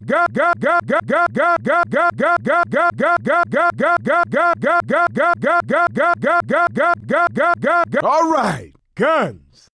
All right, guns.